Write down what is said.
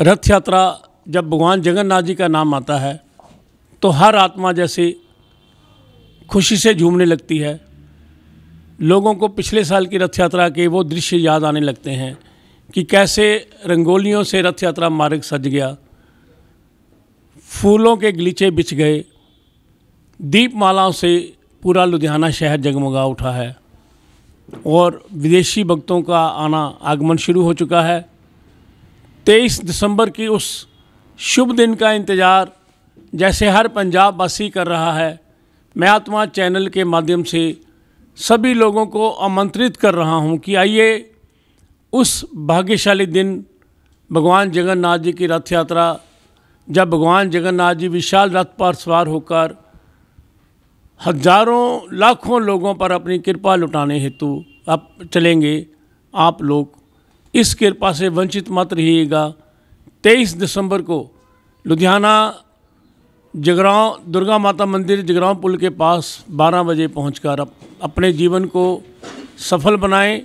रथ यात्रा जब भगवान जगन्नाथ जी का नाम आता है तो हर आत्मा जैसे खुशी से झूमने लगती है लोगों को पिछले साल की रथ यात्रा के वो दृश्य याद आने लगते हैं कि कैसे रंगोलियों से रथ यात्रा मार्ग सज गया फूलों के गलीचे बिछ गए दीप मालाओं से पूरा लुधियाना शहर जगमगा उठा है और विदेशी भक्तों का आना आगमन शुरू हो चुका है तेईस दिसंबर की उस शुभ दिन का इंतज़ार जैसे हर पंजाब वासी कर रहा है मैं आत्मा चैनल के माध्यम से सभी लोगों को आमंत्रित कर रहा हूं कि आइए उस भाग्यशाली दिन भगवान जगन्नाथ जी की रथ यात्रा जब भगवान जगन्नाथ जी विशाल रथ पर सवार होकर हजारों लाखों लोगों पर अपनी कृपा लुटाने हेतु आप चलेंगे आप लोग इस कृपा से वंचित मत रहिएगा तेईस दिसंबर को लुधियाना जगराव दुर्गा माता मंदिर जगराव पुल के पास 12 बजे पहुंचकर अपने जीवन को सफल बनाएं